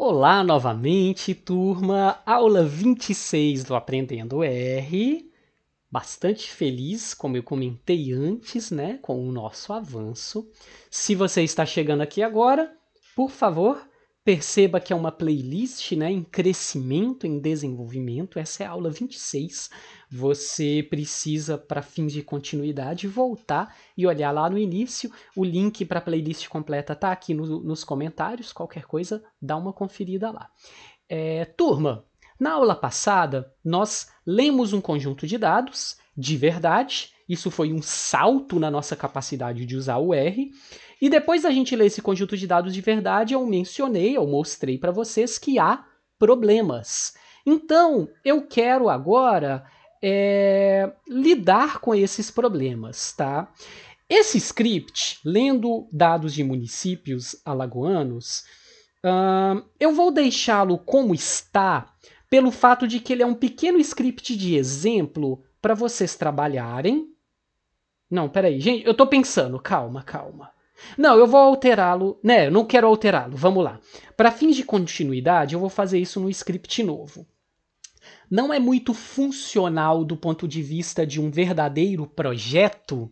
Olá novamente, turma! Aula 26 do Aprendendo R. Bastante feliz, como eu comentei antes, né, com o nosso avanço. Se você está chegando aqui agora, por favor, Perceba que é uma playlist né, em crescimento, em desenvolvimento. Essa é a aula 26. Você precisa, para fins de continuidade, voltar e olhar lá no início. O link para a playlist completa está aqui no, nos comentários. Qualquer coisa, dá uma conferida lá. É, turma, na aula passada, nós lemos um conjunto de dados de verdade isso foi um salto na nossa capacidade de usar o R. E depois da gente ler esse conjunto de dados de verdade, eu mencionei, eu mostrei para vocês que há problemas. Então, eu quero agora é, lidar com esses problemas, tá? Esse script, lendo dados de municípios alagoanos, eu vou deixá-lo como está pelo fato de que ele é um pequeno script de exemplo para vocês trabalharem não, peraí. Gente, eu tô pensando. Calma, calma. Não, eu vou alterá-lo. Né, eu não quero alterá-lo. Vamos lá. Para fins de continuidade, eu vou fazer isso no script novo. Não é muito funcional do ponto de vista de um verdadeiro projeto.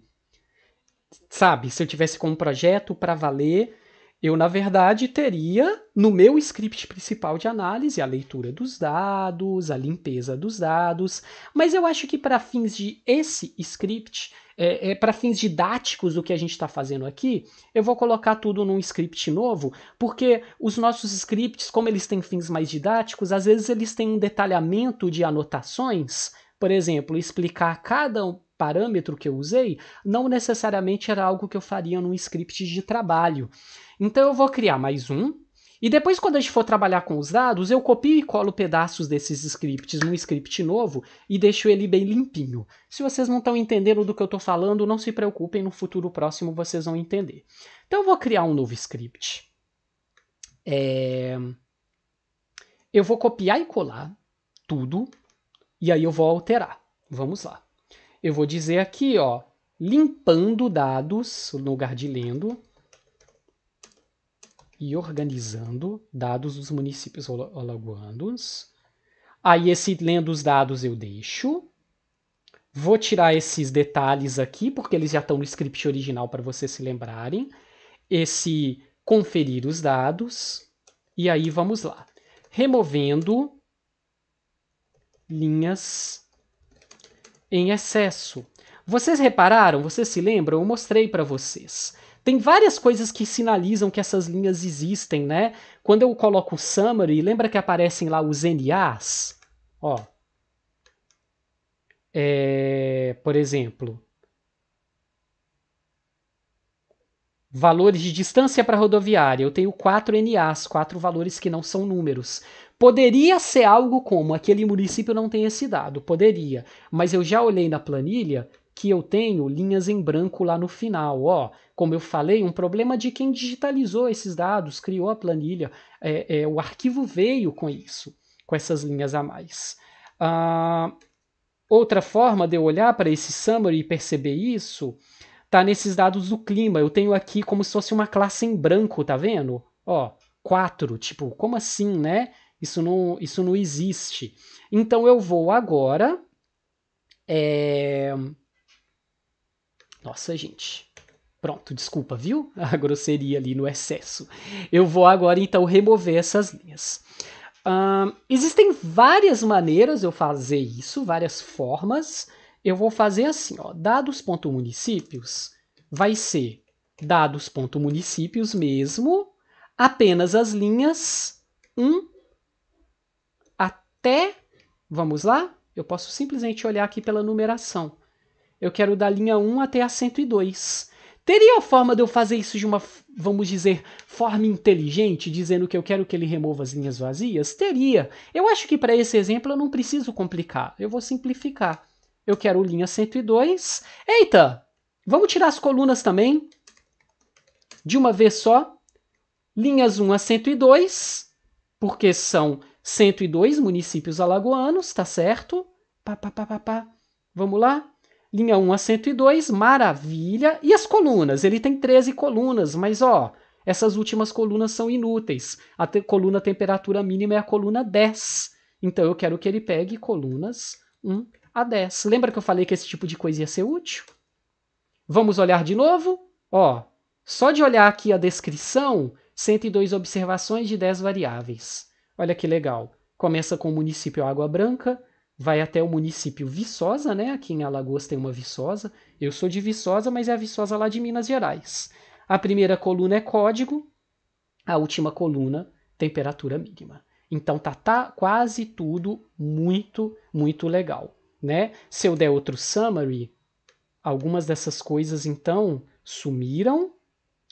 Sabe, se eu tivesse como projeto para valer eu, na verdade, teria no meu script principal de análise a leitura dos dados, a limpeza dos dados, mas eu acho que para fins de esse script, é, é, para fins didáticos do que a gente está fazendo aqui, eu vou colocar tudo num script novo, porque os nossos scripts, como eles têm fins mais didáticos, às vezes eles têm um detalhamento de anotações por exemplo, explicar cada parâmetro que eu usei não necessariamente era algo que eu faria num script de trabalho. Então eu vou criar mais um, e depois, quando a gente for trabalhar com os dados, eu copio e colo pedaços desses scripts num script novo e deixo ele bem limpinho. Se vocês não estão entendendo do que eu estou falando, não se preocupem, no futuro próximo vocês vão entender. Então, eu vou criar um novo script. É... Eu vou copiar e colar tudo, e aí eu vou alterar. Vamos lá eu vou dizer aqui, ó, limpando dados no lugar de lendo e organizando dados dos municípios alagoanos. Aí esse lendo os dados eu deixo. Vou tirar esses detalhes aqui, porque eles já estão no script original para vocês se lembrarem. Esse conferir os dados. E aí vamos lá. Removendo linhas em excesso. Vocês repararam? Vocês se lembram? Eu mostrei para vocês. Tem várias coisas que sinalizam que essas linhas existem, né? Quando eu coloco o summary, lembra que aparecem lá os NAs? Ó. É, por exemplo, valores de distância para rodoviária. Eu tenho quatro NAs, quatro valores que não são números. Poderia ser algo como aquele município não tem esse dado, poderia, mas eu já olhei na planilha que eu tenho linhas em branco lá no final, ó. Como eu falei, um problema de quem digitalizou esses dados, criou a planilha, é, é o arquivo veio com isso, com essas linhas a mais. Uh, outra forma de eu olhar para esse summary e perceber isso tá nesses dados do clima. Eu tenho aqui como se fosse uma classe em branco, tá vendo? Ó, 4, tipo, como assim, né? Isso não, isso não existe. Então eu vou agora. É... Nossa, gente. Pronto, desculpa, viu? A grosseria ali no excesso. Eu vou agora então remover essas linhas. Uh, existem várias maneiras eu fazer isso, várias formas. Eu vou fazer assim, ó, dados.municípios vai ser dados.municípios mesmo, apenas as linhas 1 até. Vamos lá? Eu posso simplesmente olhar aqui pela numeração. Eu quero da linha 1 até a 102. Teria a forma de eu fazer isso de uma, vamos dizer, forma inteligente, dizendo que eu quero que ele remova as linhas vazias? Teria. Eu acho que para esse exemplo eu não preciso complicar. Eu vou simplificar. Eu quero linha 102. Eita! Vamos tirar as colunas também. De uma vez só. Linhas 1 a 102, porque são 102 municípios alagoanos, tá certo? Pá, pá, pá, pá, pá. Vamos lá? Linha 1 a 102, maravilha. E as colunas? Ele tem 13 colunas, mas ó, essas últimas colunas são inúteis. A te coluna temperatura mínima é a coluna 10. Então eu quero que ele pegue colunas 1 a 10. Lembra que eu falei que esse tipo de coisa ia ser útil? Vamos olhar de novo? Ó, só de olhar aqui a descrição, 102 observações de 10 variáveis. Olha que legal. Começa com o município Água Branca, vai até o município Viçosa, né? Aqui em Alagoas tem uma Viçosa. Eu sou de Viçosa, mas é a Viçosa lá de Minas Gerais. A primeira coluna é código, a última coluna, temperatura mínima. Então tá, tá quase tudo muito, muito legal, né? Se eu der outro summary, algumas dessas coisas então sumiram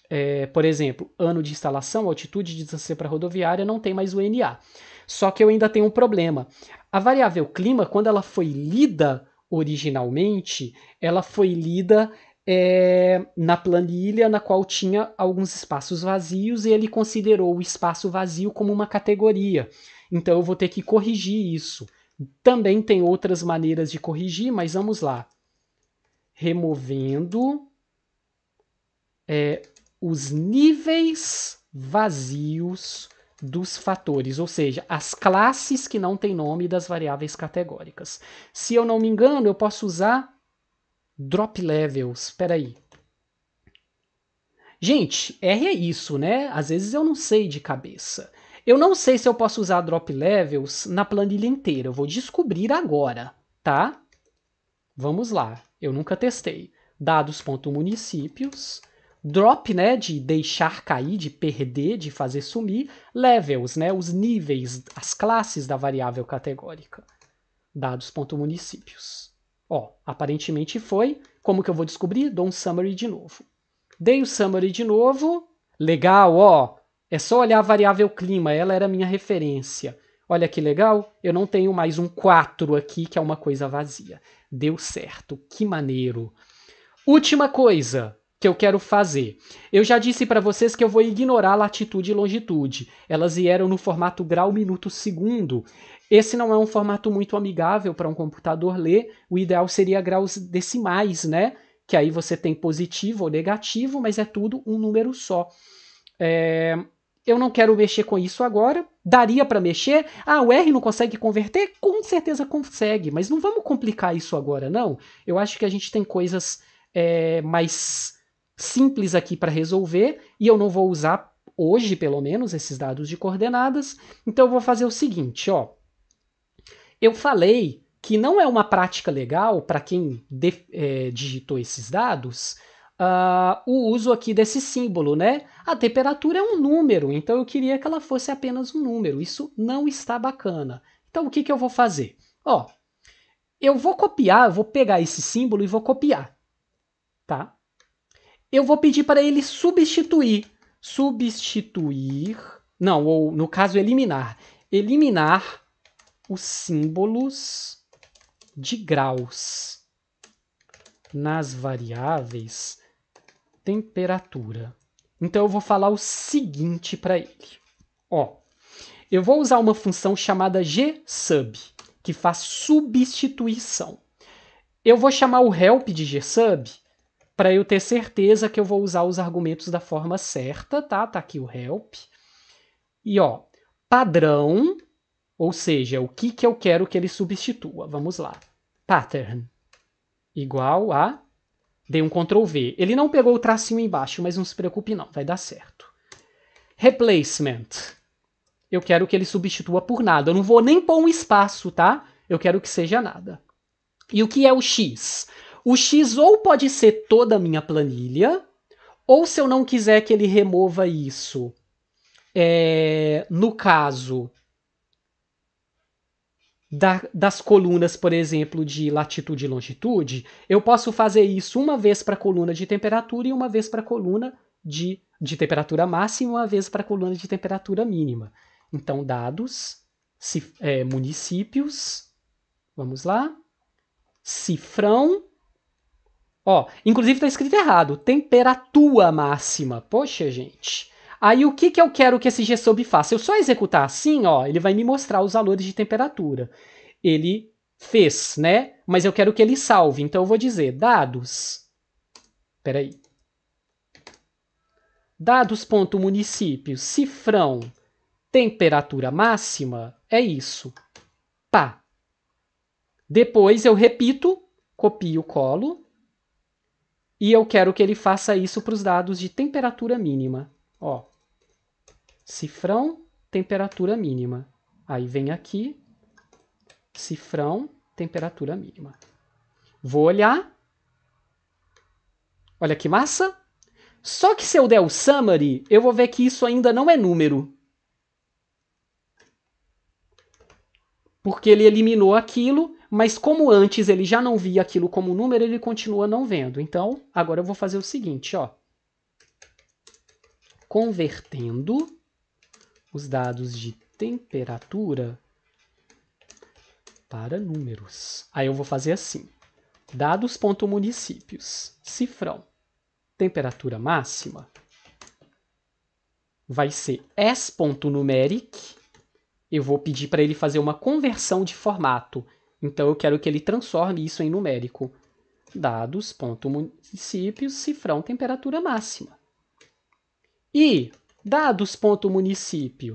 é, por exemplo, ano de instalação, altitude de distância para rodoviária, não tem mais o NA. Só que eu ainda tenho um problema. A variável clima, quando ela foi lida originalmente, ela foi lida é, na planilha na qual tinha alguns espaços vazios e ele considerou o espaço vazio como uma categoria. Então eu vou ter que corrigir isso. Também tem outras maneiras de corrigir, mas vamos lá. Removendo é, os níveis vazios dos fatores, ou seja, as classes que não têm nome das variáveis categóricas. Se eu não me engano, eu posso usar drop levels. Espera aí. Gente, R é isso, né? Às vezes eu não sei de cabeça. Eu não sei se eu posso usar drop levels na planilha inteira. Eu vou descobrir agora, tá? Vamos lá. Eu nunca testei. municípios Drop, né, de deixar cair, de perder, de fazer sumir. Levels, né, os níveis, as classes da variável categórica. dados.municípios. Ó, aparentemente foi. Como que eu vou descobrir? Dou um summary de novo. Dei o summary de novo. Legal, ó. É só olhar a variável clima, ela era minha referência. Olha que legal, eu não tenho mais um 4 aqui, que é uma coisa vazia. Deu certo, que maneiro. Última coisa, que eu quero fazer. Eu já disse para vocês que eu vou ignorar latitude e longitude. Elas vieram no formato grau minuto segundo. Esse não é um formato muito amigável para um computador ler. O ideal seria graus decimais, né? Que aí você tem positivo ou negativo, mas é tudo um número só. É... Eu não quero mexer com isso agora. Daria para mexer? Ah, o R não consegue converter? Com certeza consegue, mas não vamos complicar isso agora, não. Eu acho que a gente tem coisas é, mais simples aqui para resolver e eu não vou usar hoje, pelo menos, esses dados de coordenadas. Então eu vou fazer o seguinte, ó. Eu falei que não é uma prática legal para quem de, é, digitou esses dados uh, o uso aqui desse símbolo, né? A temperatura é um número, então eu queria que ela fosse apenas um número. Isso não está bacana. Então o que, que eu vou fazer? Ó, eu vou copiar, eu vou pegar esse símbolo e vou copiar, tá? eu vou pedir para ele substituir. Substituir. Não, ou no caso, eliminar. Eliminar os símbolos de graus nas variáveis temperatura. Então eu vou falar o seguinte para ele. Ó, eu vou usar uma função chamada gsub, que faz substituição. Eu vou chamar o help de gsub para eu ter certeza que eu vou usar os argumentos da forma certa, tá? Tá aqui o help. E ó, padrão, ou seja, o que, que eu quero que ele substitua. Vamos lá. Pattern igual a dei um Ctrl V. Ele não pegou o tracinho embaixo, mas não se preocupe não, vai dar certo. Replacement. Eu quero que ele substitua por nada. Eu não vou nem pôr um espaço, tá? Eu quero que seja nada. E o que é o X? O X ou pode ser toda a minha planilha, ou se eu não quiser que ele remova isso, é, no caso da, das colunas, por exemplo, de latitude e longitude, eu posso fazer isso uma vez para a coluna de temperatura e uma vez para a coluna de, de temperatura máxima e uma vez para a coluna de temperatura mínima. Então, dados, é, municípios, vamos lá, cifrão, Ó, inclusive tá escrito errado, temperatura máxima. Poxa, gente. Aí o que, que eu quero que esse GSUB faça? Eu só executar assim, ó, ele vai me mostrar os valores de temperatura. Ele fez, né? Mas eu quero que ele salve, então eu vou dizer dados. Peraí. Dados.município, cifrão, temperatura máxima, é isso. Pá. Depois eu repito, copio, colo, e eu quero que ele faça isso para os dados de temperatura mínima. Ó, cifrão, temperatura mínima. Aí vem aqui, cifrão, temperatura mínima. Vou olhar. Olha que massa! Só que se eu der o summary, eu vou ver que isso ainda não é número. Porque ele eliminou aquilo, mas como antes ele já não via aquilo como número, ele continua não vendo. Então, agora eu vou fazer o seguinte, ó. Convertendo os dados de temperatura para números. Aí eu vou fazer assim. Dados.municípios, cifrão, temperatura máxima vai ser s.numeric. Eu vou pedir para ele fazer uma conversão de formato então eu quero que ele transforme isso em numérico. Dados, ponto, município, cifrão, temperatura máxima. E dados, ponto, município,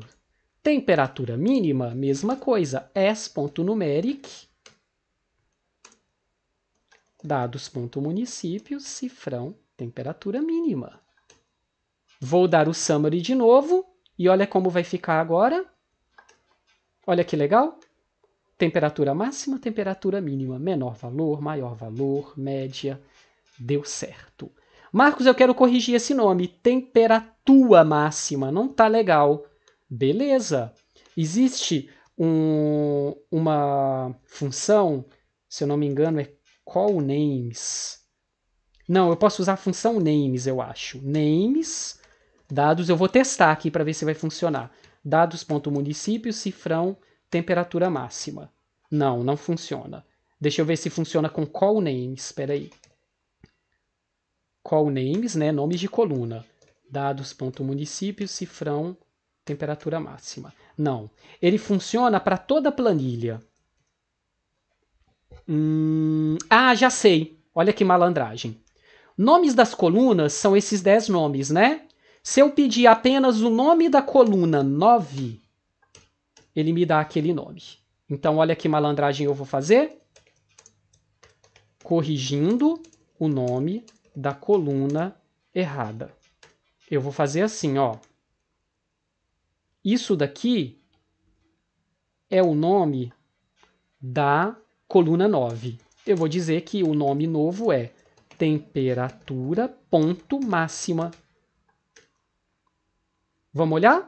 temperatura mínima, mesma coisa. S.numeric, dados, ponto, município, cifrão, temperatura mínima. Vou dar o summary de novo e olha como vai ficar agora. Olha que legal temperatura máxima, temperatura mínima, menor valor, maior valor, média, deu certo. Marcos, eu quero corrigir esse nome, temperatura máxima, não tá legal. Beleza. Existe um, uma função, se eu não me engano, é call names. Não, eu posso usar a função names, eu acho. Names, dados, eu vou testar aqui para ver se vai funcionar. Dados.município, cifrão, temperatura máxima. Não, não funciona. Deixa eu ver se funciona com call names. Espera aí. Call names, né? Nomes de coluna. Dados.município, cifrão, temperatura máxima. Não. Ele funciona para toda a planilha. Hum... Ah, já sei. Olha que malandragem. Nomes das colunas são esses 10 nomes, né? Se eu pedir apenas o nome da coluna 9, ele me dá aquele nome. Então, olha que malandragem eu vou fazer. Corrigindo o nome da coluna errada. Eu vou fazer assim, ó. Isso daqui é o nome da coluna 9. Eu vou dizer que o nome novo é temperatura ponto máxima. Vamos olhar?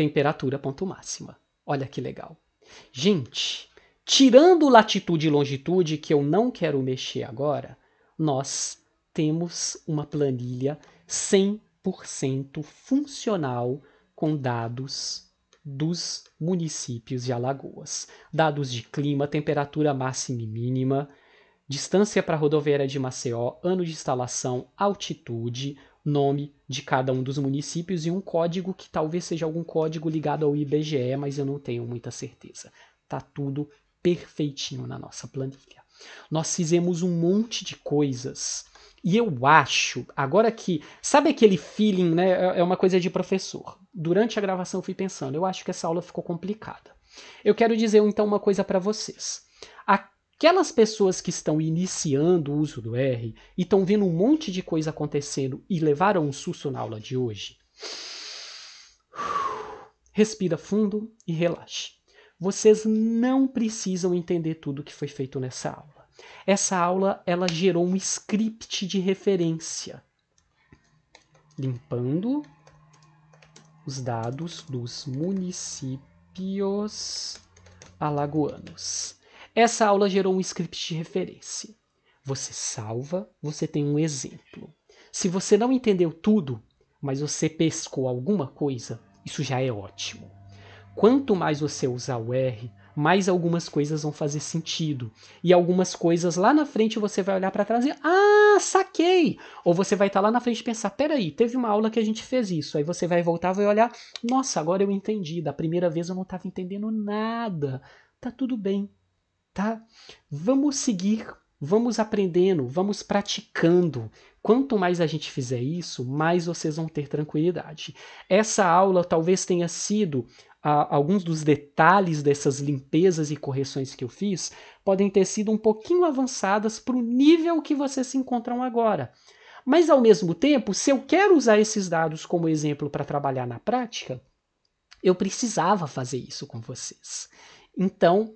temperatura ponto máxima. Olha que legal. Gente, tirando latitude e longitude, que eu não quero mexer agora, nós temos uma planilha 100% funcional com dados dos municípios de Alagoas. Dados de clima, temperatura máxima e mínima, distância para a rodoviária de Maceió, ano de instalação, altitude, nome de cada um dos municípios e um código que talvez seja algum código ligado ao IBGE, mas eu não tenho muita certeza. Tá tudo perfeitinho na nossa planilha. Nós fizemos um monte de coisas e eu acho, agora que. Sabe aquele feeling, né? É, é uma coisa de professor. Durante a gravação eu fui pensando, eu acho que essa aula ficou complicada. Eu quero dizer então uma coisa para vocês. A Aquelas pessoas que estão iniciando o uso do R e estão vendo um monte de coisa acontecendo e levaram um susto na aula de hoje, respira fundo e relaxe. Vocês não precisam entender tudo que foi feito nessa aula. Essa aula ela gerou um script de referência, limpando os dados dos municípios alagoanos. Essa aula gerou um script de referência. Você salva, você tem um exemplo. Se você não entendeu tudo, mas você pescou alguma coisa, isso já é ótimo. Quanto mais você usar o R, mais algumas coisas vão fazer sentido. E algumas coisas lá na frente você vai olhar para trás e ah, saquei! Ou você vai estar tá lá na frente e pensar, peraí, teve uma aula que a gente fez isso. Aí você vai voltar e vai olhar, nossa, agora eu entendi. Da primeira vez eu não estava entendendo nada. Tá tudo bem, tá? Vamos seguir, vamos aprendendo, vamos praticando. Quanto mais a gente fizer isso, mais vocês vão ter tranquilidade. Essa aula talvez tenha sido a, ah, alguns dos detalhes dessas limpezas e correções que eu fiz podem ter sido um pouquinho avançadas para o nível que vocês se encontram agora. Mas ao mesmo tempo, se eu quero usar esses dados como exemplo para trabalhar na prática, eu precisava fazer isso com vocês. Então,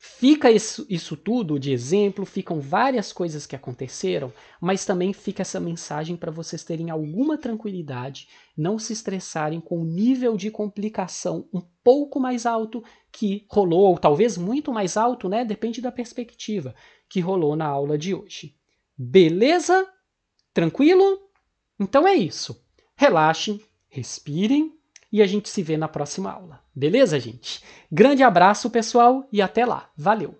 Fica isso, isso tudo de exemplo, ficam várias coisas que aconteceram, mas também fica essa mensagem para vocês terem alguma tranquilidade, não se estressarem com o nível de complicação um pouco mais alto que rolou, ou talvez muito mais alto, né? Depende da perspectiva, que rolou na aula de hoje. Beleza? Tranquilo? Então é isso. Relaxem, respirem e a gente se vê na próxima aula. Beleza, gente? Grande abraço, pessoal, e até lá. Valeu!